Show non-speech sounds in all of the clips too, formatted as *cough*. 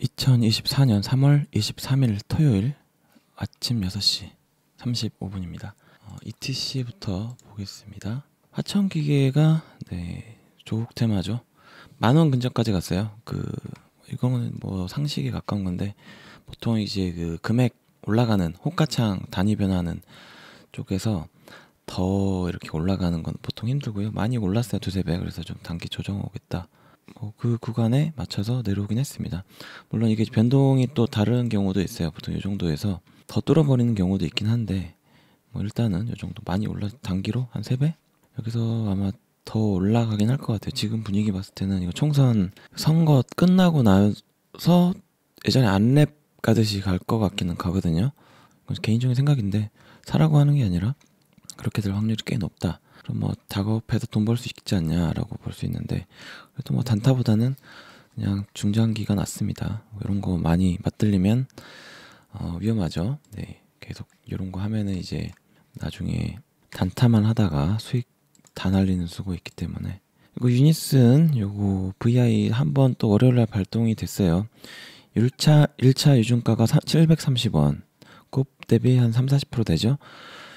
2024년 3월 23일 토요일 아침 6시 35분입니다. 어, ETC부터 보겠습니다. 하청 기계가 네, 조국 테마죠. 만원 근접까지 갔어요. 그 이거는 뭐 상식에 가까운 건데 보통 이제 그 금액 올라가는 호가창 단위 변화는 쪽에서 더 이렇게 올라가는 건 보통 힘들고요. 많이 올랐어요. 두세 배. 그래서 좀 단기 조정 오겠다. 뭐 그 구간에 맞춰서 내려오긴 했습니다. 물론 이게 변동이 또 다른 경우도 있어요. 보통 이 정도에서 더 뚫어버리는 경우도 있긴 한데 뭐 일단은 이 정도 많이 올라 단기로 한 세 배 여기서 아마 더 올라가긴 할 것 같아요. 지금 분위기 봤을 때는 이거 총선 선거 끝나고 나서 예전에 안랩 가듯이 갈 것 같기는 가거든요. 개인적인 생각인데 사라고 하는 게 아니라 그렇게 될 확률이 꽤 높다. 그럼 뭐 작업해서 돈 벌 수 있지 않냐라고 볼 수 있는데 그래도 뭐 단타보다는 그냥 중장기가 낫습니다. 뭐 이런 거 많이 맞들리면 어, 위험하죠. 네, 계속 이런 거 하면은 이제 나중에 단타만 하다가 수익 다 날리는 수고 있기 때문에 그리고 유닛은 요거 VI 한 번 또 월요일날 발동이 됐어요. 1차 1차 유준가가 730원, 곱 대비 한 3, 40% 되죠.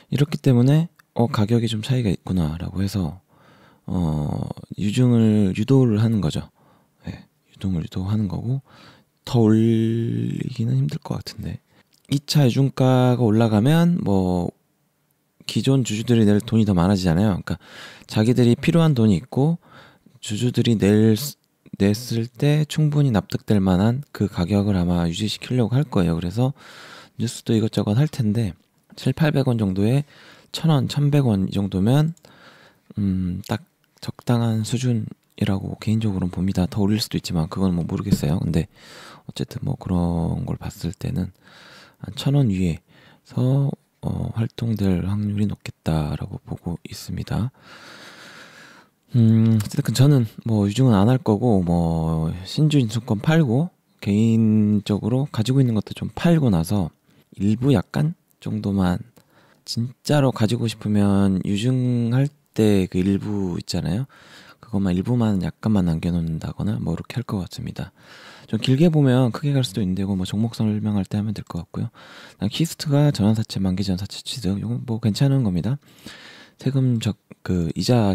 이렇기 때문에 어 가격이 좀 차이가 있구나라고 해서 어 유증을 유도를 하는 거죠. 예, 네, 유동을 유도하는 거고 더 올리기는 힘들 것 같은데 2차 유증가가 올라가면 뭐 기존 주주들이 낼 돈이 더 많아지잖아요. 그러니까 자기들이 필요한 돈이 있고 주주들이 낼 냈을 때 충분히 납득될 만한 그 가격을 아마 유지시키려고 할 거예요. 그래서 뉴스도 이것저것 할 텐데 7, 800원 정도의 1,000원, 1,100원 이 정도면 음, 딱 적당한 수준이라고 개인적으로는 봅니다. 더 올릴 수도 있지만 그건 뭐 모르겠어요. 근데 어쨌든 뭐 그런 걸 봤을 때는 한 1,000원 위에서 어, 활동될 확률이 높겠다라고 보고 있습니다. 음, 어 저는 뭐 유증은 안 할 거고 뭐 신주 인수권 팔고 개인적으로 가지고 있는 것도 좀 팔고 나서 일부 약간 정도만 진짜로 가지고 싶으면 유증할 때 그 일부 있잖아요. 그것만 일부만 약간만 남겨놓는다거나 뭐 이렇게 할 것 같습니다. 좀 길게 보면 크게 갈 수도 있는데고 뭐 종목 성 설명할 때 하면 될 것 같고요. 키스트가 전환사채, 만기전사채 취득 이건 뭐 괜찮은 겁니다. 세금 적 그 이자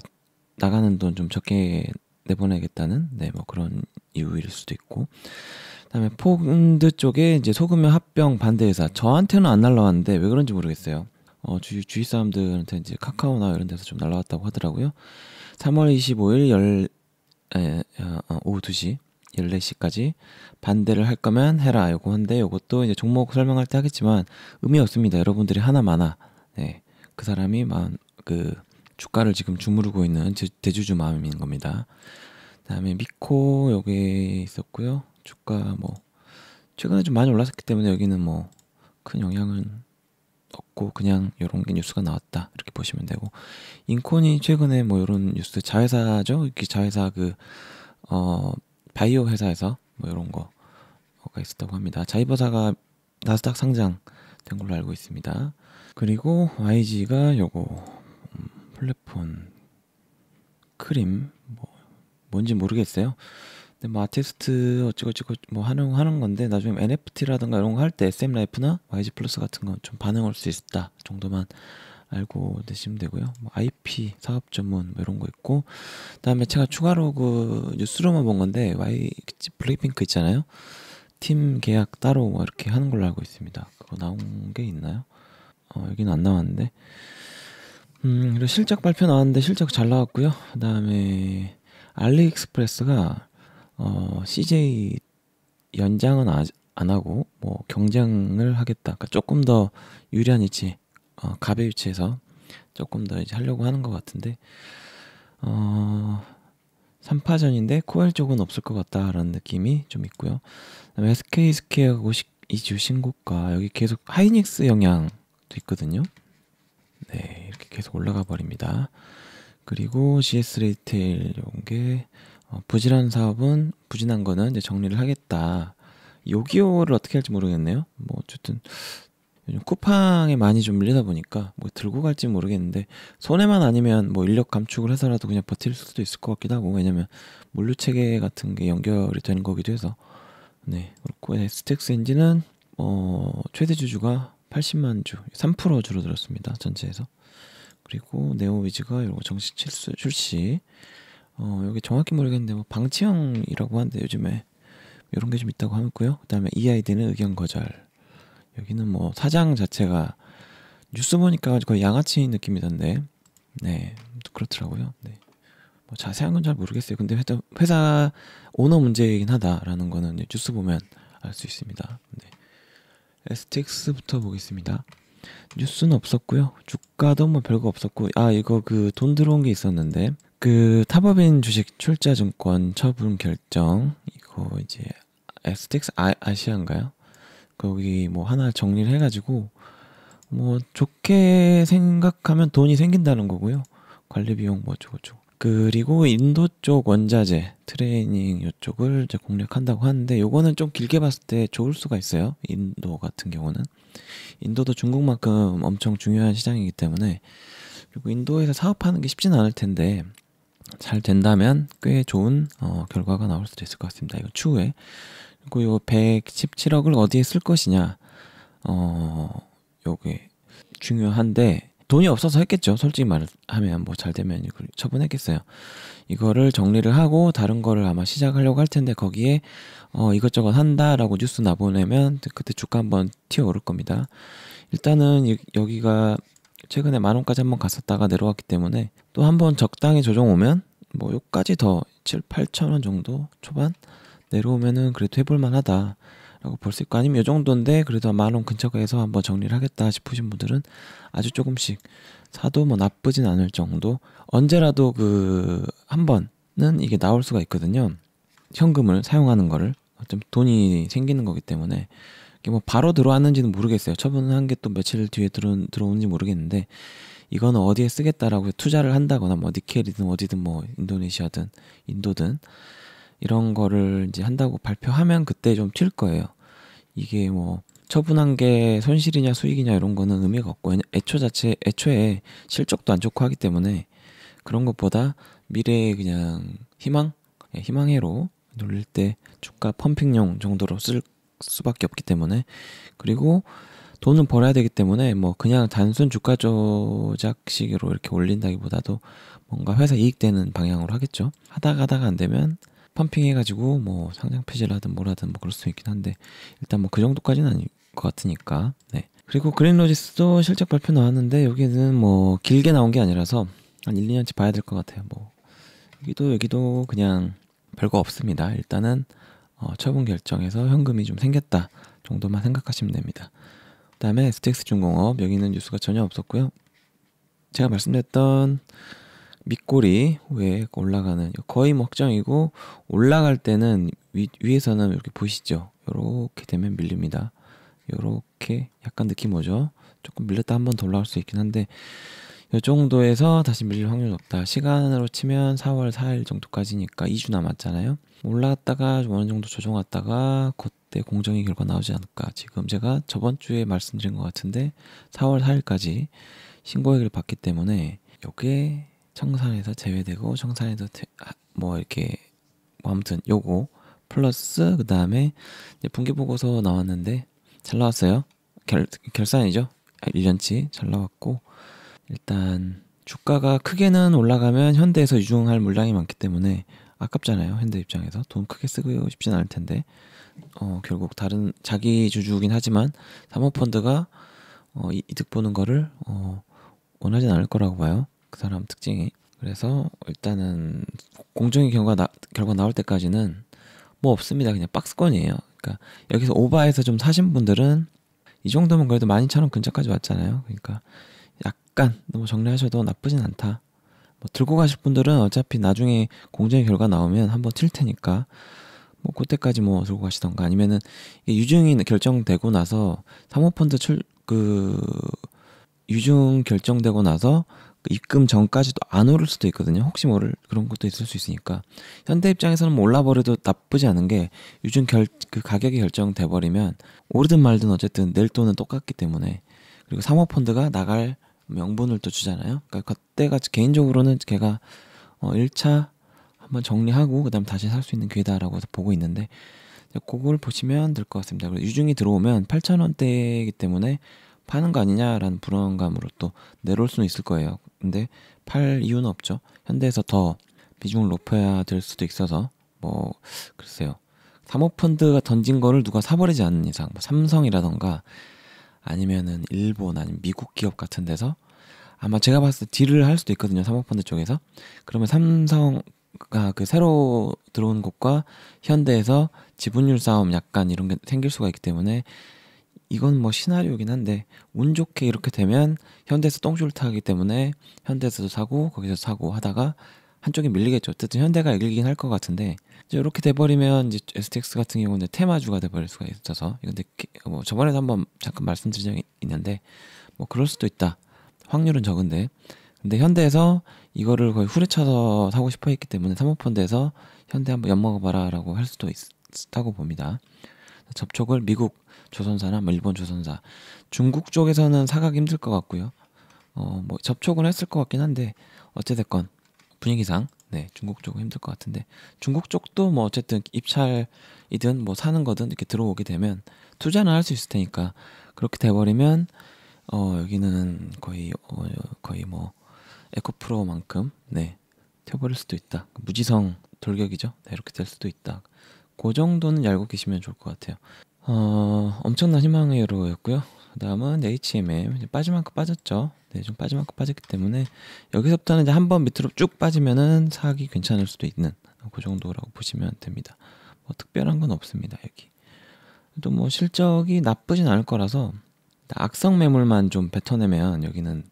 나가는 돈 좀 적게 내보내겠다는 네 뭐 그런 이유일 수도 있고. 그다음에 폰드 쪽에 이제 소금의 합병 반대회사 저한테는 안 날라왔는데 왜 그런지 모르겠어요. 어, 주위, 주위 사람들한테 이제 카카오나 이런 데서 좀 날라왔다고 하더라고요. 3월 25일 열, 에, 예, 어, 어, 오후 2시, 14시까지 반대를 할 거면 해라. 요거 한데 요것도 이제 종목 설명할 때 하겠지만 의미 없습니다. 여러분들이 하나 많아. 네. 그 사람이 만, 그, 주가를 지금 주무르고 있는 제, 대주주 마음인 겁니다. 그 다음에 미코 여기 있었고요. 주가 뭐 최근에 좀 많이 올랐었기 때문에 여기는 뭐 큰 영향은 없고 그냥 이런 게 뉴스가 나왔다 이렇게 보시면 되고 인콘이 최근에 뭐 이런 뉴스 자회사죠 이렇게 자회사 그 어 바이오 회사에서 뭐 이런 거가 있었다고 합니다 자이버사가 나스닥 상장 된 걸로 알고 있습니다 그리고 YG가 요거 음, 플랫폼 크림 뭐 뭔지 모르겠어요 근데 네, 뭐 아티스트 어찌고저찌고 뭐 하는 하는 건데 나중에 NFT라든가 이런 거 할 때 SM 라이프나 YG 뭐 플러스 같은 건 좀 반응 할수 있다 정도만 알고 계시면 되고요. 뭐 IP 사업 전문 뭐 이런 거 있고 그다음에 제가 추가로 그 뉴스로만 본 건데 Y 블랙핑크 있잖아요. 팀 계약 따로 뭐 이렇게 하는 걸로 알고 있습니다. 그거 나온 게 있나요? 어, 여기는 안 나왔는데. 음, 그리고 실적 발표 나왔는데 실적 잘 나왔고요. 그다음에 알리익스프레스가 어, CJ 연장은 아, 안 하고 뭐 경쟁을 하겠다. 그러니까 조금 더 유리한 위치, 어, 갑의 위치에서 조금 더 이제 하려고 하는 것 같은데 어, 3파전인데 코알 쪽은 없을 것 같다라는 느낌이 좀 있고요. 그다음에 SK 스퀘어고 2주 신고가 여기 계속 하이닉스 영향도 있거든요. 네, 이렇게 계속 올라가 버립니다. 그리고 GS 리테일 이런 게 어, 부진한 사업은 부진한 거는 이제 정리를 하겠다. 요기요를 어떻게 할지 모르겠네요. 뭐 어쨌든 요즘 쿠팡에 많이 좀 밀리다 보니까 뭐 들고 갈지 모르겠는데 손해만 아니면 뭐 인력 감축을 해서라도 그냥 버틸 수도 있을 것 같기도 하고 왜냐면 물류 체계 같은 게 연결이 되는 거기도 해서 네 그렇고 스택스엔진은 어 최대 주주가 80만 주, 3% 줄어들었습니다 전체에서 그리고 네오위즈가 이거 정식 출시 어, 여기 정확히 모르겠는데 뭐 방치형이라고 하는데 요즘에 이런 게 좀 있다고 하고요. 그다음에 이 아이디는 의견 거절. 여기는 뭐 사장 자체가 뉴스 보니까 거의 양아치 느낌이던데, 네 그렇더라고요. 네. 뭐 자세한 건 잘 모르겠어요. 근데 회사, 회사 오너 문제이긴 하다라는 거는 뉴스 보면 알 수 있습니다. 네. 에스틱스부터 보겠습니다. 뉴스는 없었고요. 주가도 뭐 별거 없었고, 아 이거 그 돈 들어온 게 있었는데. 그 타법인 주식 출자 증권 처분 결정 이거 이제 에스틱스 아, 아시안가요 거기 뭐 하나 정리를 해가지고 뭐 좋게 생각하면 돈이 생긴다는 거고요. 관리 비용 뭐 어쩌고 저쩌고. 그리고 인도 쪽 원자재 트레이닝 요쪽을 이제 공략한다고 하는데 요거는 좀 길게 봤을 때 좋을 수가 있어요. 인도 같은 경우는 인도도 중국만큼 엄청 중요한 시장이기 때문에 그리고 인도에서 사업하는 게 쉽진 않을 텐데 잘 된다면 꽤 좋은 어, 결과가 나올 수도 있을 것 같습니다. 이거 추후에 그리고 요 117억을 어디에 쓸 것이냐 어 요게 중요한데 돈이 없어서 했겠죠. 솔직히 말하면 뭐 잘 되면 이걸 처분했겠어요. 이거를 정리를 하고 다른 거를 아마 시작하려고 할 텐데 거기에 어 이것저것 한다라고 뉴스 나보내면 그때 주가 한번 튀어오를 겁니다. 일단은 여기가 최근에 만 원까지 한 번 갔었다가 내려왔기 때문에 또 한 번 적당히 조정 오면 뭐 요까지 더 7, 8천 원 정도 초반 내려오면은 그래도 해볼 만하다. 라고 볼 수 있고 아니면 이 정도인데 그래도 만 원 근처에서 한번 정리를 하겠다 싶으신 분들은 아주 조금씩 사도 뭐 나쁘진 않을 정도 언제라도 그 한 번은 이게 나올 수가 있거든요 현금을 사용하는 거를 좀 돈이 생기는 거기 때문에 이게 뭐 바로 들어왔는지는 모르겠어요. 처분한 게 또 며칠 뒤에 들어 들어온지 모르겠는데 이건 어디에 쓰겠다라고 투자를 한다거나 뭐 니켈이든 어디든 뭐 인도네시아든 인도든 이런 거를 이제 한다고 발표하면 그때 좀 튈 거예요. 이게 뭐 처분한 게 손실이냐 수익이냐 이런 거는 의미가 없고 애초 자체 애초에 실적도 안 좋고 하기 때문에 그런 것보다 미래에 그냥 희망 예, 희망해로 놀릴 때 주가 펌핑용 정도로 쓸 수밖에 없기 때문에 그리고 돈은 벌어야 되기 때문에 뭐 그냥 단순 주가 조작식으로 이렇게 올린다기보다도 뭔가 회사 이익되는 방향으로 하겠죠. 하다가 하다가 안 되면 펌핑해가지고 뭐 상장 폐지를 하든 뭐라든 뭐 그럴 수 있긴 한데 일단 뭐 그 정도까지는 아닐 것 같으니까 네. 그리고 그린로지스도 실적 발표 나왔는데 여기는 뭐 길게 나온 게 아니라서 한 1, 2년치 봐야 될 것 같아요. 뭐 여기도 여기도 그냥 별거 없습니다. 일단은 어, 처분 결정에서 현금이 좀 생겼다 정도만 생각하시면 됩니다. 그다음에 STX 중공업 여기는 뉴스가 전혀 없었고요. 제가 말씀드렸던 밑골이 위에 올라가는 거의 뭐 확정이고 올라갈 때는 위, 위에서는 이렇게 보시죠. 이렇게 되면 밀립니다. 이렇게 약간 느낌 오죠? 조금 밀렸다 한 번 더 올라갈 수 있긴 한데 이 정도에서 다시 밀릴 확률 높다. 시간으로 치면 4월 4일 정도까지니까 2주 남았잖아요. 올라갔다가 어느 정도 조정왔다가 그때 공정의 결과 나오지 않을까. 지금 제가 저번 주에 말씀드린 것 같은데 4월 4일까지 신고액을 받기 때문에 요게 청산에서 제외되고 청산에서 제, 뭐 이렇게 뭐 아무튼 요거 플러스 그 다음에 분기 보고서 나왔는데 잘 나왔어요. 결, 결산이죠. 1년치 잘 나왔고 일단 주가가 크게는 올라가면 현대에서 유중할 물량이 많기 때문에 아깝잖아요. 현대 입장에서 돈 크게 쓰고 싶진 않을 텐데 어, 결국 다른 자기 주주긴 하지만 사모펀드가 어, 이득 보는 거를 어, 원하진 않을 거라고 봐요. 그 사람 특징이. 그래서 일단은 공정의 결과, 나, 결과 나올 때까지는 뭐 없습니다. 그냥 박스권이에요. 그러니까 여기서 오바해서 좀 사신 분들은 이 정도면 그래도 만 이천 원 근처까지 왔잖아요. 그러니까 약간 너무 정리하셔도 나쁘진 않다. 뭐 들고 가실 분들은 어차피 나중에 공정의 결과 나오면 한번 튈 테니까 뭐 그때까지 뭐 들고 가시던가 아니면은 이게 유증이 결정되고 나서 사모펀드 출 그 유증 결정되고 나서 그 입금 전까지도 안 오를 수도 있거든요. 혹시 모를 그런 것도 있을 수 있으니까 현대 입장에서는 뭐 올라버려도 나쁘지 않은 게 유증 결 그 가격이 결정돼 버리면 오르든 말든 어쨌든 낼 돈은 똑같기 때문에 그리고 사모펀드가 나갈 명분을 또 주잖아요. 그러니까 그때가 개인적으로는 걔가 어 1차 한번 정리하고 그다음 다시 살 수 있는 기회다라고 보고 있는데 그걸 보시면 될 것 같습니다. 그리고 유중이 들어오면 8천원대이기 때문에 파는 거 아니냐라는 불안감으로 또 내려올 수는 있을 거예요. 근데 팔 이유는 없죠. 현대에서 더 비중을 높여야 될 수도 있어서 뭐 글쎄요. 사모펀드가 던진 거를 누가 사버리지 않는 이상 뭐 삼성이라던가 아니면은 일본 아니면 미국 기업 같은 데서 아마 제가 봤을 때 딜을 할 수도 있거든요. 사모펀드 쪽에서. 그러면 삼성가 그 새로 들어온 곳과 현대에서 지분율 싸움 약간 이런 게 생길 수가 있기 때문에 이건 뭐 시나리오긴 한데 운 좋게 이렇게 되면 현대에서 똥줄 타기 때문에 현대에서도 사고 거기서 사고 하다가 한쪽이 밀리겠죠. 어쨌든 현대가 이기긴 할 것 같은데 이제 이렇게 돼버리면 이제 STX 같은 경우는 테마주가 돼버릴 수가 있어서 근데 어, 뭐 저번에도 한번 잠깐 말씀드린 적이 있는데 뭐 그럴 수도 있다. 확률은 적은데 근데 현대에서 이거를 거의 후레쳐서 사고 싶어 했기 때문에 사모펀드에서 현대 한번 엿먹어봐라 라고 할 수도 있다고 봅니다. 접촉을 미국 조선사나 뭐 일본 조선사 중국 쪽에서는 사가기 힘들 것 같고요. 어, 뭐 접촉은 했을 것 같긴 한데 어찌됐건 분위기상 네 중국 쪽은 힘들 것 같은데 중국 쪽도 뭐 어쨌든 입찰이든 뭐 사는 거든 이렇게 들어오게 되면 투자는 할 수 있을 테니까 그렇게 돼버리면 어 여기는 거의 어, 거의 뭐 에코프로만큼 네 튀어버릴 수도 있다 무지성 돌격이죠 네, 이렇게 될 수도 있다 그 정도는 알고 계시면 좋을 것 같아요 어 엄청난 희망의 로였고요 그 다음은 HMM 빠질 만큼 빠졌죠 네, 좀 빠질 만큼 빠졌기 때문에 여기서부터는 이제 한 번 밑으로 쭉 빠지면은 사기 괜찮을 수도 있는 그 정도라고 보시면 됩니다 뭐 특별한 건 없습니다 여기 또 뭐 실적이 나쁘진 않을 거라서 악성 매물만 좀 뱉어내면 여기는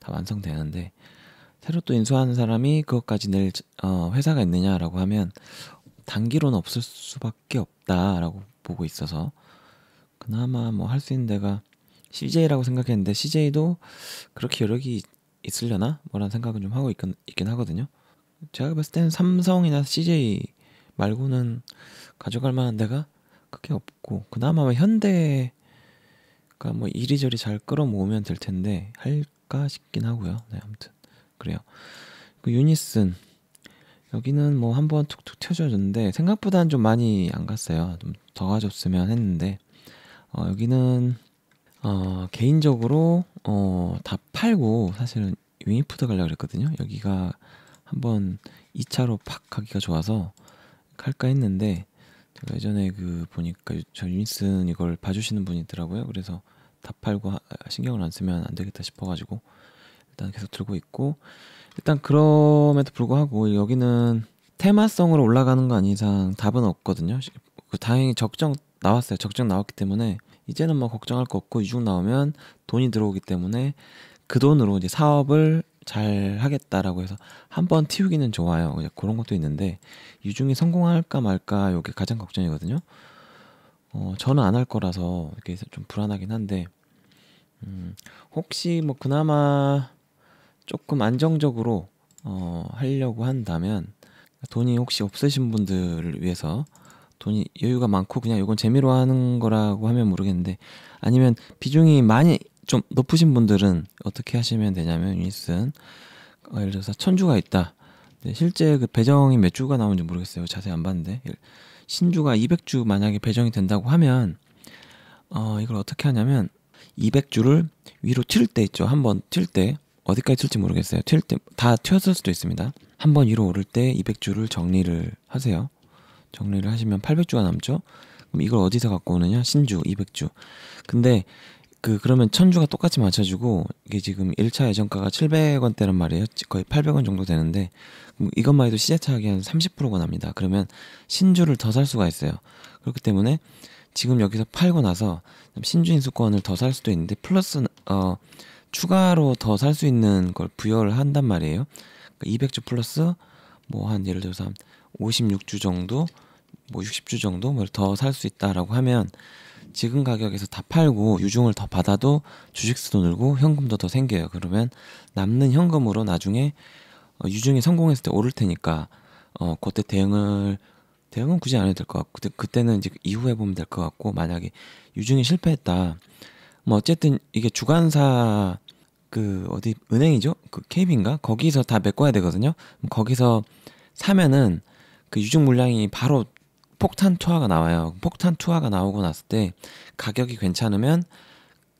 다 완성되는데 새로 또 인수하는 사람이 그것까지 낼 어, 회사가 있느냐라고 하면 단기로는 없을 수밖에 없다라고 보고 있어서 그나마 뭐 할 수 있는 데가 CJ라고 생각했는데 CJ도 그렇게 여력이 있으려나? 뭐라는 생각은 좀 하고 있긴, 있긴 하거든요. 제가 봤을 땐 삼성이나 CJ 말고는 가져갈 만한 데가 크게 없고 그나마 현대가 뭐 이리저리 잘 끌어모으면 될 텐데 할까 싶긴 하고요. 네, 아무튼 그래요. 그 유니슨 여기는 뭐 한번 툭툭 튀어줬는데 생각보다는 좀 많이 안 갔어요. 좀 더가졌으면 했는데 어, 여기는 어, 개인적으로 어, 다 팔고 사실은 윙이푸드 가려고 그랬거든요. 여기가 한번 2차로 팍 가기가 좋아서 갈까 했는데 제가 예전에 그 보니까 저 유니슨 이걸 봐주시는 분이 있더라고요. 그래서 다 팔고 하, 신경을 안 쓰면 안 되겠다 싶어가지고 일단 계속 들고 있고 일단 그럼에도 불구하고 여기는 테마성으로 올라가는 거 아닌 이상 답은 없거든요. 그 다행히 적정 나왔어요. 적정 나왔기 때문에 이제는 뭐 걱정할 거 없고 이중 나오면 돈이 들어오기 때문에 그 돈으로 이제 사업을 잘 하겠다라고 해서 한번 튀우기는 좋아요. 그런 것도 있는데 이중이 성공할까 말까 이게 가장 걱정이거든요. 어, 저는 안 할 거라서 이렇게 좀 불안하긴 한데 음, 혹시 뭐 그나마 조금 안정적으로 어, 하려고 한다면 돈이 혹시 없으신 분들을 위해서 돈이 여유가 많고 그냥 이건 재미로 하는 거라고 하면 모르겠는데 아니면 비중이 많이 좀 높으신 분들은 어떻게 하시면 되냐면 유닛은 어, 예를 들어서 천주가 있다. 네, 실제 그 배정이 몇 주가 나오는지 모르겠어요. 자세히 안 봤는데 신주가 200주 만약에 배정이 된다고 하면 어, 이걸 어떻게 하냐면 200주를 위로 튈 때 있죠. 한번 튈때 어디까지 튈지 모르겠어요. 튈때다 튀었을 수도 있습니다. 한번 위로 오를 때 200주를 정리를 하세요. 정리를 하시면 800주가 남죠. 그럼 이걸 어디서 갖고 오느냐? 신주 200주. 근데 그 그러면 천주가 똑같이 맞춰주고 이게 지금 1차 예정가가 700원대란 말이에요. 거의 800원 정도 되는데 이것만 해도 시세 차익이 한 30%가 납니다. 그러면 신주를 더 살 수가 있어요. 그렇기 때문에 지금 여기서 팔고 나서 신주 인수권을 더 살 수도 있는데 플러스 어 추가로 더 살 수 있는 걸 부여를 한단 말이에요. 그니까 200주 플러스 뭐한 예를 들어서 한 56주 정도 뭐 60주 정도 뭐더살 수 있다라고 하면 지금 가격에서 다 팔고 유중을 더 받아도 주식 수도 늘고 현금도 더 생겨요. 그러면 남는 현금으로 나중에 어, 유중이 성공했을 때 오를 테니까 어 그때 대응을 대응은 굳이 안 해도 될 것 같고 그때, 그때는 이제 이후에 보면 될 것 같고 만약에 유중이 실패했다 뭐 어쨌든 이게 주관사 그 어디 은행이죠? 그 KB인가? 거기서 다 메꿔야 되거든요. 거기서 사면은 그 유증 물량이 바로 폭탄 투하가 나와요. 폭탄 투하가 나오고 났을 때 가격이 괜찮으면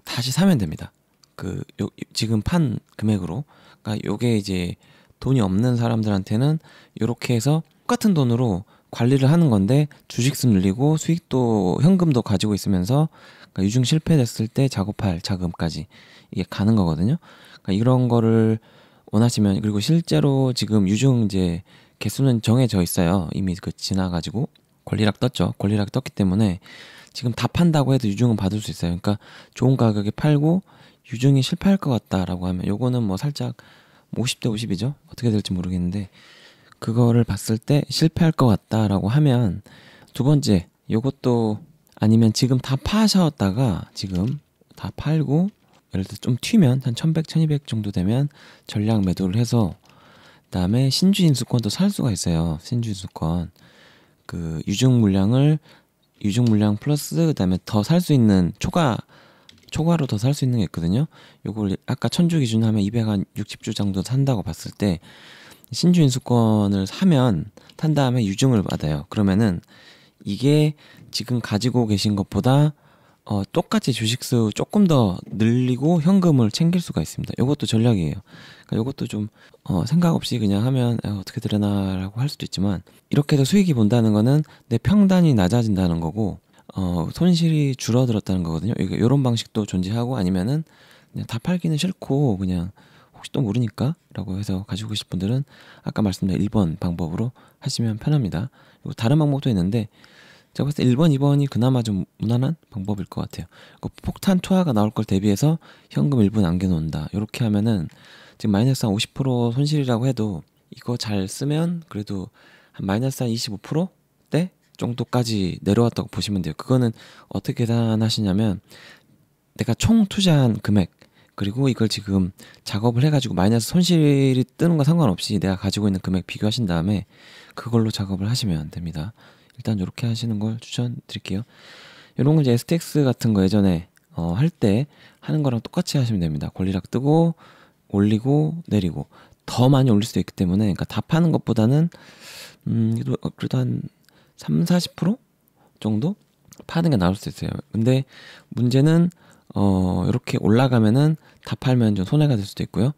다시 사면 됩니다. 그 요, 지금 판 금액으로. 그러니까 요게 이제 돈이 없는 사람들한테는 요렇게 해서 똑같은 돈으로 관리를 하는 건데 주식수 늘리고 수익도 현금도 가지고 있으면서 그러니까 유증 실패됐을 때 작업할 자금까지 이게 가는 거거든요. 그러니까 이런 거를 원하시면 그리고 실제로 지금 유증 이제 개수는 정해져 있어요. 이미 그 지나가지고 권리락 떴죠. 권리락 떴기 때문에 지금 다 판다고 해도 유증은 받을 수 있어요. 그러니까 좋은 가격에 팔고 유증이 실패할 것 같다라고 하면 요거는 뭐 살짝 50대 뭐 50이죠. 어떻게 될지 모르겠는데 그거를 봤을 때 실패할 것 같다라고 하면 두 번째 요것도 아니면 지금 다 파셨다가 지금 다 팔고 예를 들어 좀 튀면 한 천백 천이백 정도 되면 전량 매도를 해서 그다음에 신주인수권도 살 수가 있어요. 신주인수권 그 유증 물량을 유증 물량 플러스 그다음에 더 살 수 있는 초과 초과로 더 살 수 있는 게 있거든요. 요걸 아까 천주 기준 하면 이백 한 육십 주 정도 산다고 봤을 때 신주 인수권을 사면 탄 다음에 유증을 받아요. 그러면은 이게 지금 가지고 계신 것보다 어, 똑같이 주식수 조금 더 늘리고 현금을 챙길 수가 있습니다. 이것도 전략이에요. 그러니까 이것도 좀 어, 생각 없이 그냥 하면 에, 어, 어떻게 되려나라고 할 수도 있지만 이렇게 해서 수익이 본다는 거는 내 평단이 낮아진다는 거고 어, 손실이 줄어들었다는 거거든요. 이런 방식도 존재하고 아니면은 그냥 다 팔기는 싫고 그냥 혹시 또 모르니까 라고 해서 가지고 계실 분들은 아까 말씀드린 1번 방법으로 하시면 편합니다. 그리고 다른 방법도 있는데 제가 봤을 때 1번, 2번이 그나마 좀 무난한 방법일 것 같아요. 그 폭탄 투하가 나올 걸 대비해서 현금 1부 남겨놓는다. 이렇게 하면은 지금 마이너스 한 50% 손실이라고 해도 이거 잘 쓰면 그래도 한 마이너스 한 25%대 정도까지 내려왔다고 보시면 돼요. 그거는 어떻게 계산하시냐면 내가 총 투자한 금액 그리고 이걸 지금 작업을 해가지고 마이너스 손실이 뜨는 건 상관없이 내가 가지고 있는 금액 비교하신 다음에 그걸로 작업을 하시면 됩니다. 일단 이렇게 하시는 걸 추천드릴게요. 이런 걸 이제 STX 같은 거 예전에 어, 할 때 하는 거랑 똑같이 하시면 됩니다. 권리락 뜨고 올리고 내리고 더 많이 올릴 수도 있기 때문에 그러니까 다 파는 것보다는 음 그래도, 그래도 한 3, 40% 정도 파는 게 나올 수 있어요. 근데 문제는 어, 이렇게 올라가면은 다 팔면 좀 손해가 될 수도 있고요.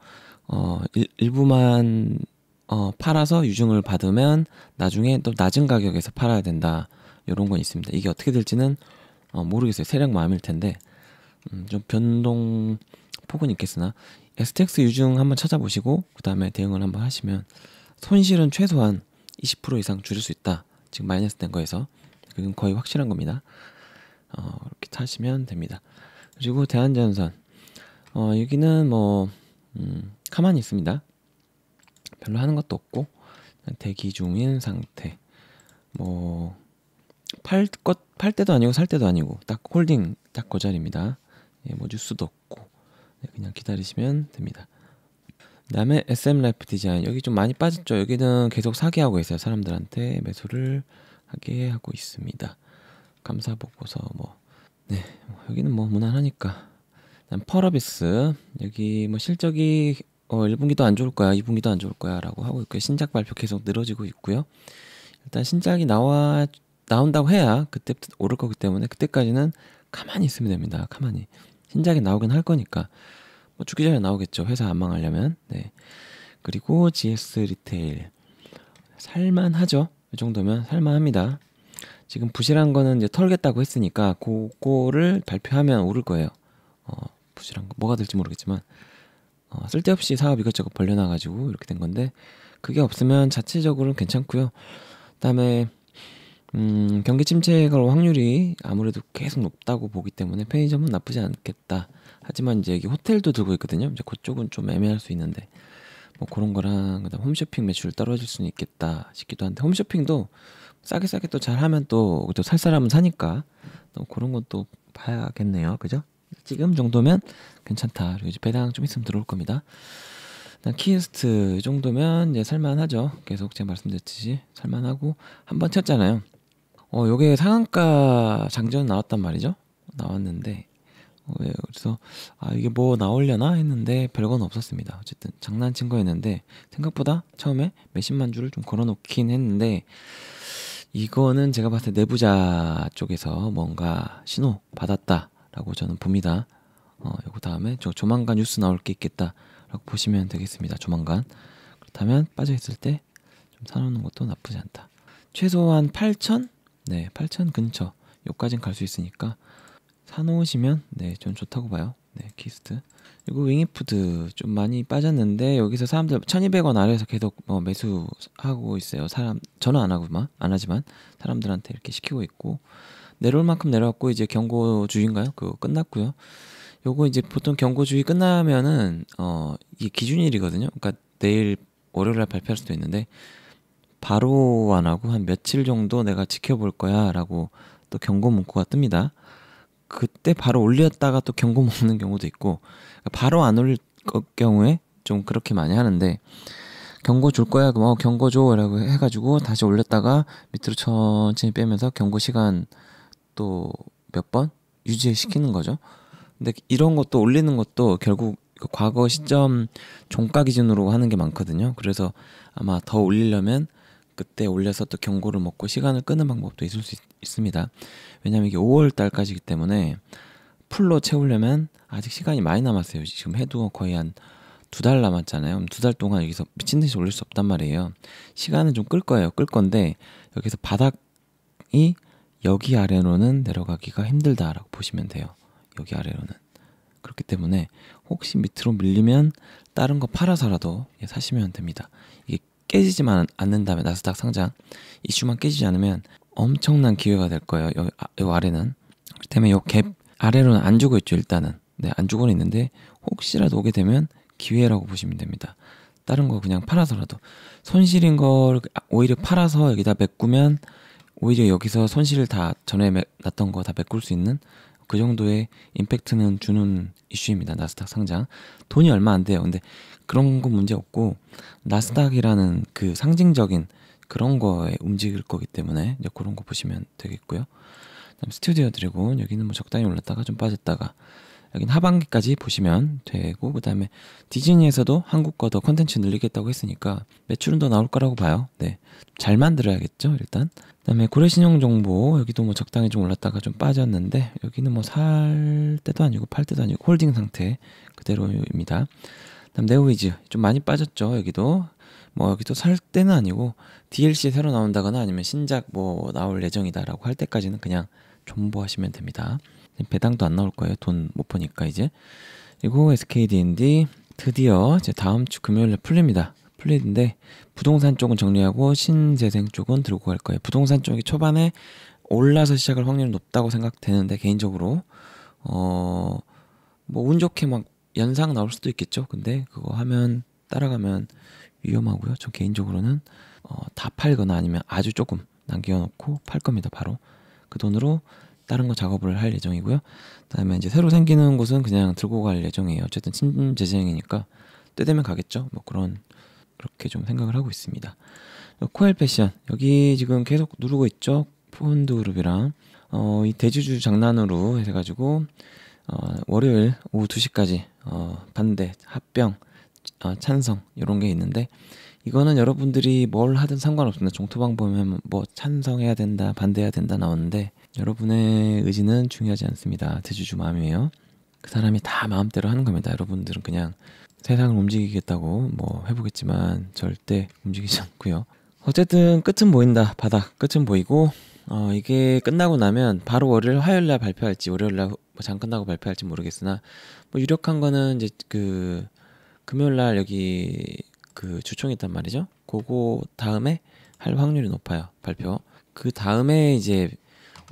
어, 일, 부만 어, 팔아서 유증을 받으면 나중에 또 낮은 가격에서 팔아야 된다. 이런 건 있습니다. 이게 어떻게 될지는 어, 모르겠어요. 세력 마음일 텐데 음, 좀 변동 폭은 있겠으나 STX 유증 한번 찾아보시고 그 다음에 대응을 한번 하시면 손실은 최소한 20% 이상 줄일 수 있다. 지금 마이너스 된 거에서 그건 거의 확실한 겁니다. 어, 이렇게 타시면 됩니다. 그리고 대한전선 어, 여기는 뭐 음, 가만히 있습니다. 별로 하는 것도 없고 대기 중인 상태. 뭐 팔 것 팔 때도 아니고 살 때도 아니고 딱 홀딩 딱 그 자리입니다. 예, 뭐뉴스도 없고 예, 그냥 기다리시면 됩니다. 그다음에 SM 라이프 디자인 여기 좀 많이 빠졌죠. 여기는 계속 사기 하고 있어요. 사람들한테 매수를 하게 하고 있습니다. 감사 보고서 뭐 네, 뭐 여기는 뭐 무난하니까. 난 펄어비스 여기 뭐 실적이 어 1분기도 안 좋을 거야, 2분기도 안 좋을 거야라고 하고 있고 신작 발표 계속 늘어지고 있고요. 일단 신작이 나와 나온다고 해야 그때 부터 오를 거기 때문에 그때까지는 가만히 있으면 됩니다. 가만히 신작이 나오긴 할 거니까 뭐 죽기 전에 나오겠죠. 회사 안 망하려면 네. 그리고 GS 리테일 살만하죠. 이 정도면 살만합니다. 지금 부실한 거는 이제 털겠다고 했으니까 그거를 발표하면 오를 거예요. 어, 부실한 거 뭐가 될지 모르겠지만 어, 쓸데없이 사업 이것저것 벌려놔가지고 이렇게 된 건데 그게 없으면 자체적으로는 괜찮고요. 그다음에 음, 경기 침체가 확률이 아무래도 계속 높다고 보기 때문에 편의점은 나쁘지 않겠다. 하지만 이제 여기 호텔도 들고 있거든요. 이제 그쪽은 좀 애매할 수 있는데 뭐 그런 거랑 그다음 홈쇼핑 매출 떨어질 수는 있겠다 싶기도 한데 홈쇼핑도 싸게 싸게 또 잘하면 또 또살 사람은 사니까 또 그런 것도 봐야겠네요. 그죠? 지금 정도면 괜찮다. 그리고 이제 배당 좀 있으면 들어올 겁니다. 키스트 정도면 이제 살만하죠. 계속 제가 말씀드렸듯이 살만하고 한 번 쳤잖아요. 어, 요게 상한가 장전 나왔단 말이죠. 나왔는데 어, 예, 그래서 아 이게 뭐 나오려나 했는데 별건 없었습니다. 어쨌든 장난친 거였는데 생각보다 처음에 몇십만 주를 좀 걸어놓긴 했는데 이거는 제가 봤을 때 내부자 쪽에서 뭔가 신호 받았다라고 저는 봅니다. 어, 요거 다음에 저 조만간 뉴스 나올 게 있겠다라고 보시면 되겠습니다. 조만간. 그렇다면 빠져있을 때 좀 사놓는 것도 나쁘지 않다. 최소한 8천? 네, 8천 근처. 요까진 갈 수 있으니까 사놓으시면 네, 좀 좋다고 봐요. 네, 키스트. 그리고 윙이푸드 좀 많이 빠졌는데 여기서 사람들 1,200원 아래에서 계속 뭐 매수하고 있어요. 사람 저는 안 하고만 안 하지만 사람들한테 이렇게 시키고 있고 내려올 만큼 내려왔고 이제 경고주인가요 그거 끝났고요. 요거 이제 보통 경고주의 끝나면은 어 이게 기준일이거든요. 그러니까 내일 월요일 날 발표할 수도 있는데 바로 안 하고 한 며칠 정도 내가 지켜볼 거야라고 또 경고 문구가 뜹니다. 그때 바로 올렸다가 또 경고 먹는 경우도 있고 바로 안 올릴 경우에 좀 그렇게 많이 하는데 경고 줄 거야 그럼 어, 경고 줘라고 해가지고 다시 올렸다가 밑으로 천천히 빼면서 경고 시간 또 몇 번 유지시키는 거죠. 근데 이런 것도 올리는 것도 결국 그 과거 시점 종가 기준으로 하는 게 많거든요. 그래서 아마 더 올리려면 그때 올려서 또 경고를 먹고 시간을 끄는 방법도 있을 수 있, 있습니다. 왜냐하면 이게 5월 달까지기 때문에 풀로 채우려면 아직 시간이 많이 남았어요. 지금 해도 거의 한 두 달 남았잖아요. 두 달 동안 여기서 미친 듯이 올릴 수 없단 말이에요. 시간은 좀 끌 거예요. 끌 건데 여기서 바닥이 여기 아래로는 내려가기가 힘들다라고 보시면 돼요. 여기 아래로는 그렇기 때문에 혹시 밑으로 밀리면 다른 거 팔아서라도 예, 사시면 됩니다. 이게 깨지지만 않는다면 나스닥 상장 이슈만 깨지지 않으면 엄청난 기회가 될 거예요. 여기, 아, 여기 아래는. 그 때문에 요갭 아래로는 안 주고 있죠, 일단은. 네, 안 주고는 있는데 혹시라도 오게 되면 기회라고 보시면 됩니다. 다른 거 그냥 팔아서라도 손실인 걸 오히려 팔아서 여기다 메꾸면 오히려 여기서 손실을 다 전에 났던 거 다 메꿀 수 있는 그 정도의 임팩트는 주는 이슈입니다. 나스닥 상장. 돈이 얼마 안 돼요. 근데 그런 건 문제 없고 나스닥이라는 그 상징적인 그런 거에 움직일 거기 때문에 이제 그런 거 보시면 되겠고요. 다음 스튜디오 드래곤 여기는 뭐 적당히 올랐다가 좀 빠졌다가 여긴 하반기까지 보시면 되고 그 다음에 디즈니에서도 한국 거 더 컨텐츠 늘리겠다고 했으니까 매출은 더 나올 거라고 봐요. 네, 잘 만들어야겠죠 일단. 그다음에 고려신용 정보 여기도 뭐 적당히 좀 올랐다가 좀 빠졌는데 여기는 뭐 살 때도 아니고 팔 때도 아니고 홀딩 상태 그대로입니다. 그다음 네오이즈 좀 많이 빠졌죠 여기도 뭐 여기도 살 때는 아니고 DLC 새로 나온다거나 아니면 신작 뭐 나올 예정이다라고 할 때까지는 그냥 존버하시면 됩니다. 배당도 안 나올 거예요. 돈 못 버니까 이제. 그리고 SKD&D 드디어 이제 다음 주 금요일에 풀립니다. 풀리는데 부동산 쪽은 정리하고 신재생 쪽은 들고 갈 거예요. 부동산 쪽이 초반에 올라서 시작할 확률이 높다고 생각되는데 개인적으로 어 뭐 운 좋게 막 연상 나올 수도 있겠죠. 근데 그거 하면 따라가면 위험하고요. 저 개인적으로는 어, 다 팔거나 아니면 아주 조금 남겨놓고 팔 겁니다. 바로 그 돈으로 다른 거 작업을 할 예정이고요. 그다음에 이제 새로 생기는 곳은 그냥 들고 갈 예정이에요. 어쨌든 친재생이니까 때 되면 가겠죠. 뭐 그런 그렇게 좀 생각을 하고 있습니다. 어, 코엘 패션 여기 지금 계속 누르고 있죠. 폰드 그룹이랑 어, 이 대주주 장난으로 해가지고 어, 월요일 오후 2시까지 어, 반대 합병 어, 찬성 이런 게 있는데 이거는 여러분들이 뭘 하든 상관없습니다. 종토방 보면 뭐 찬성해야 된다, 반대해야 된다 나오는데 여러분의 의지는 중요하지 않습니다. 제주주 마음이에요. 그 사람이 다 마음대로 하는 겁니다. 여러분들은 그냥 세상을 움직이겠다고 뭐 해보겠지만 절대 움직이지 *laughs* 않고요. 어쨌든 끝은 보인다. 바닥 끝은 보이고 어, 이게 끝나고 나면 바로 월요일 화요일 날 발표할지 월요일 날장 뭐 끝나고 발표할지 모르겠으나 뭐 유력한 거는 이제 그 금요일 날 여기 그 주총이 있단 말이죠. 그거 다음에 할 확률이 높아요. 발표. 그 다음에 이제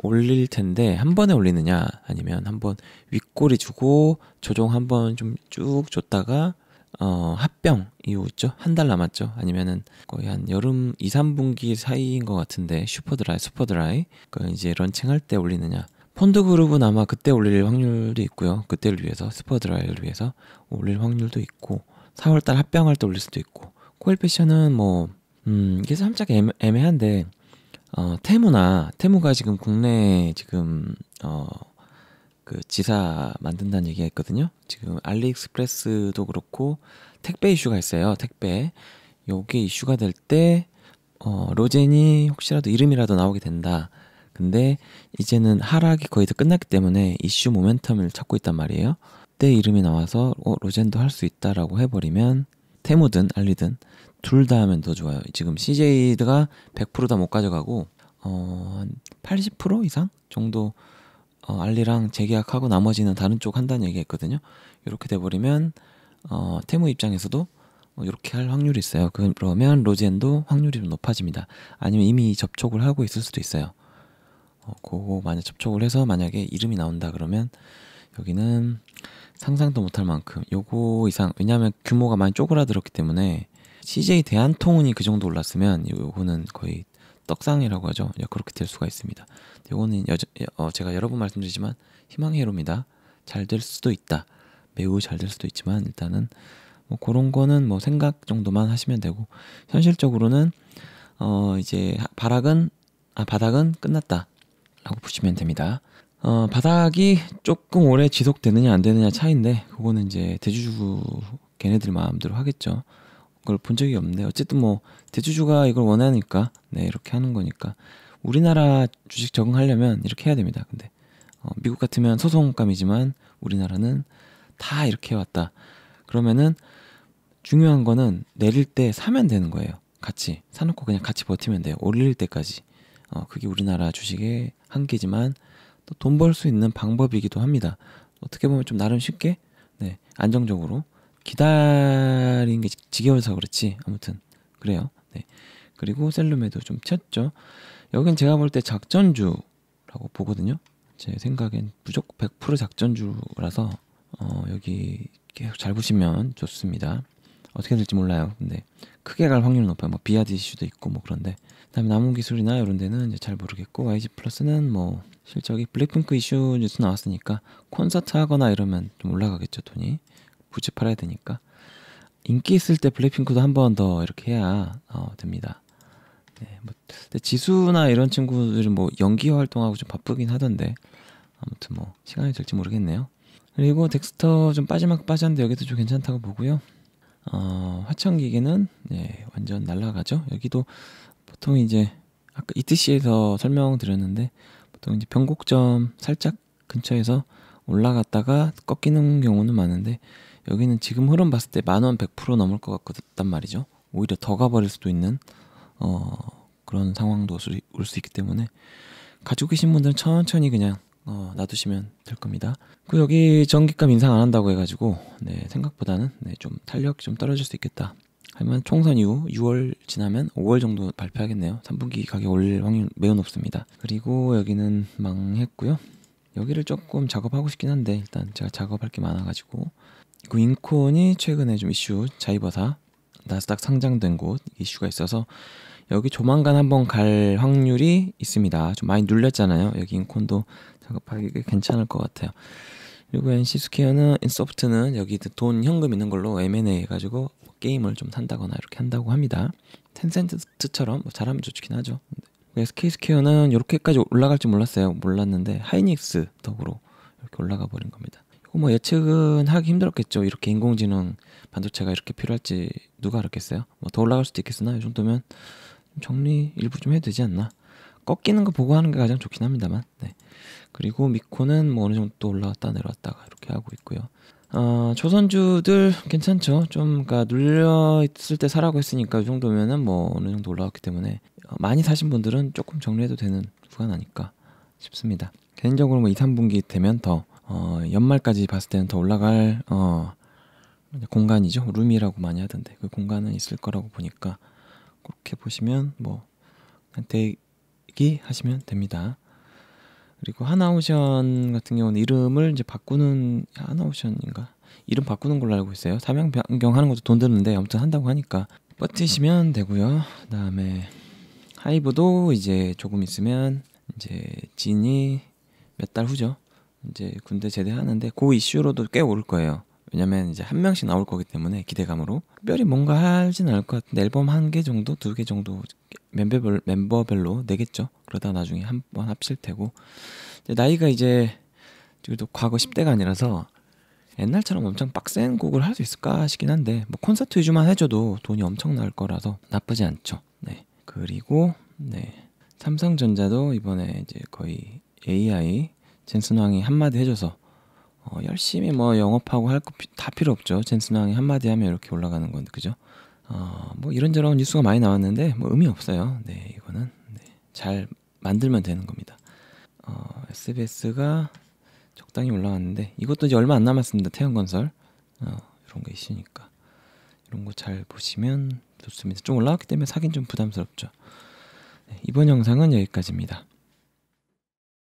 올릴 텐데 한 번에 올리느냐 아니면 한 번윗골이 주고 조종 한 번 좀 쭉 줬다가 어 합병 이후죠 한 달 남았죠 아니면은 거의 한 여름 2, 3분기 사이인 것 같은데 슈퍼드라이 슈퍼드라이 그 이제 런칭할 때 올리느냐 펀드 그룹은 아마 그때 올릴 확률도 있고요 그때를 위해서 슈퍼드라이를 위해서 올릴 확률도 있고 4월달 합병할 때 올릴 수도 있고 코일 패션은 뭐 음, 이게 살짝 애매, 애매한데 어, 테무나 테무가 지금 국내 지금 어, 그 지사 만든다는 얘기가 있거든요. 지금 알리익스프레스도 그렇고 택배 이슈가 있어요. 택배 요게 이슈가 될 때 어, 로젠이 혹시라도 이름이라도 나오게 된다. 근데 이제는 하락이 거의 다 끝났기 때문에 이슈 모멘텀을 찾고 있단 말이에요. 그때 이름이 나와서 어, 로젠도 할 수 있다라고 해버리면 테무든 알리든 둘 다 하면 더 좋아요. 지금 CJ가 100%다 못 가져가고 어, 80% 이상 정도 어, 알리랑 재계약하고 나머지는 다른 쪽 한다는 얘기했거든요. 이렇게 돼버리면 어, 테무 입장에서도 어, 이렇게 할 확률이 있어요. 그러면 로젠도 확률이 좀 높아집니다. 아니면 이미 접촉을 하고 있을 수도 있어요. 어, 그거 만약 접촉을 해서 만약에 이름이 나온다 그러면 여기는 상상도 못할 만큼 요거 이상 왜냐하면 규모가 많이 쪼그라들었기 때문에 CJ 대한통운이 그 정도 올랐으면 요거는 거의 떡상이라고 하죠. 예, 그렇게 될 수가 있습니다. 요거는 여전, 어, 제가 여러 번 말씀드리지만 희망회로입니다. 잘 될 수도 있다. 매우 잘 될 수도 있지만 일단은 뭐 그런 거는 뭐 생각 정도만 하시면 되고 현실적으로는 어 이제 바닥은아 바닥은 끝났다라고 보시면 됩니다. 어, 바닥이 조금 오래 지속되느냐 안 되느냐 차이인데 그거는 이제 대주주 걔네들 마음대로 하겠죠. 그걸 본 적이 없는데 어쨌든 뭐 대주주가 이걸 원하니까 네 이렇게 하는 거니까 우리나라 주식 적응하려면 이렇게 해야 됩니다. 근데 어, 미국 같으면 소송감이지만 우리나라는 다 이렇게 왔다 그러면은 중요한 거는 내릴 때 사면 되는 거예요. 같이 사놓고 그냥 같이 버티면 돼요. 올릴 때까지. 어, 그게 우리나라 주식의 한계지만 또돈벌수 있는 방법이기도 합니다. 어떻게 보면 좀 나름 쉽게 네, 안정적으로 기다린 게 지겨워서 그렇지 아무튼 그래요. 네. 그리고 셀룸에도 좀 쳤죠. 여긴 제가 볼 때 작전주라고 보거든요. 제 생각엔 무조건 100% 작전주라서 어, 여기 계속 잘 보시면 좋습니다. 어떻게 될지 몰라요. 근데 크게 갈 확률이 높아요. 뭐 비아디슈도 있고 뭐 그런데 그다음에 남은 기술이나 이런 데는 이제 잘 모르겠고 YG 플러스는 뭐 실적이 블랙핑크 이슈 뉴스 나왔으니까 콘서트 하거나 이러면 좀 올라가겠죠 돈이 부이 팔아야 되니까 인기 있을 때 블랙핑크도 한 번 더 이렇게 해야 어, 됩니다. 네, 뭐 근데 지수나 이런 친구들은 뭐 연기 활동하고 좀 바쁘긴 하던데 아무튼 뭐 시간이 될지 모르겠네요. 그리고 덱스터 좀빠지면 빠졌는데 여기도 좀 괜찮다고 보고요. 어, 화천기계는 네, 완전 날라가죠. 여기도 보통 이제 아까 이 t c 에서 설명드렸는데 보통 이제 변곡점 살짝 근처에서 올라갔다가 꺾이는 경우는 많은데 여기는 지금 흐름 봤을 때 만원 100% 넘을 것 같단 말이죠. 오히려 더 가버릴 수도 있는 어 그런 상황도 올 수 있기 때문에 가지고 계신 분들은 천천히 그냥 어, 놔두시면 될 겁니다. 그 여기 전기값 인상 안 한다고 해가지고 네, 생각보다는 네, 좀 탄력 이좀 떨어질 수 있겠다 그러면 총선 이후 6월 지나면 5월 정도 발표하겠네요. 3분기 가격 올릴 확률 매우 높습니다. 그리고 여기는 망했고요. 여기를 조금 작업하고 싶긴 한데 일단 제가 작업할 게 많아가지고 그 인콘이 최근에 좀 이슈 자이버사 나스닥 상장된 곳 이슈가 있어서 여기 조만간 한번 갈 확률이 있습니다. 좀 많이 눌렸잖아요. 여기 인콘도 작업하기 괜찮을 것 같아요. 그리고 NC스퀘어는 인소프트는 여기 돈 현금 있는 걸로 M&A 해가지고 게임을 좀 산다거나 이렇게 한다고 합니다. 텐센트처럼 뭐 잘하면 좋긴 하죠. SK스퀘어는 이렇게까지 올라갈 줄 몰랐어요. 몰랐는데 하이닉스 덕으로 이렇게 올라가 버린 겁니다. 이거 뭐 예측은 하기 힘들었겠죠. 이렇게 인공지능 반도체가 이렇게 필요할지 누가 알았겠어요. 뭐 더 올라갈 수도 있겠으나 이 정도면 정리 일부 좀해야 되지 않나. 꺾이는 거 보고 하는 게 가장 좋긴 합니다만. 네. 그리고 미코는 뭐 어느 정도 올라왔다 내려왔다가 이렇게 하고 있고요. 어, 조선주들 괜찮죠. 좀그니까 눌려 있을 때 사라고 했으니까 이 정도면은 뭐 어느 정도 올라왔기 때문에 어, 많이 사신 분들은 조금 정리해도 되는 구간 아닐까 싶습니다. 개인적으로 뭐 2, 3분기 되면 더 어, 연말까지 봤을 때는 더 올라갈 어, 공간이죠. 룸이라고 많이 하던데 그 공간은 있을 거라고 보니까 그렇게 보시면 뭐 대기 하시면 됩니다. 그리고 하나오션 같은 경우는 이름을 이제 바꾸는 하나오션인가 이름 바꾸는 걸로 알고 있어요. 사명 변경하는 것도 돈 드는데 아무튼 한다고 하니까 버티시면 되고요. 그다음에 하이브도 이제 조금 있으면 이제 진이 몇 달 후죠. 이제 군대 제대하는데 그 이슈로도 꽤 오를 거예요. 왜냐면 이제 한 명씩 나올 거기 때문에 기대감으로 특별히 뭔가 하진 않을 것 같은데 앨범 한 개 정도 두 개 정도 멤버별, 멤버별로 내겠죠. 그러다 나중에 한 번 합칠 테고. 이제 나이가 이제 그래도 과거 10대가 아니라서 옛날처럼 엄청 빡센 곡을 할 수 있을까 싶긴 한데 뭐 콘서트 위주만 해줘도 돈이 엄청 날 거라서 나쁘지 않죠. 네. 그리고 네. 삼성전자도 이번에 이제 거의 AI 젠슨 왕이 한마디 해줘서 어 열심히 뭐 영업하고 할 거 다 필요 없죠. 젠슨 왕이 한마디 하면 이렇게 올라가는 건데 그죠? 어, 뭐 이런저런 뉴스가 많이 나왔는데 뭐 의미 없어요. 네, 이거는 네, 잘 만들면 되는 겁니다. 어, SBS가 적당히 올라왔는데 이것도 이제 얼마 안 남았습니다. 태양건설 어, 이런 거 있으니까 이런 거 잘 보시면 좋습니다. 좀 올라왔기 때문에 사긴 좀 부담스럽죠. 네, 이번 영상은 여기까지입니다.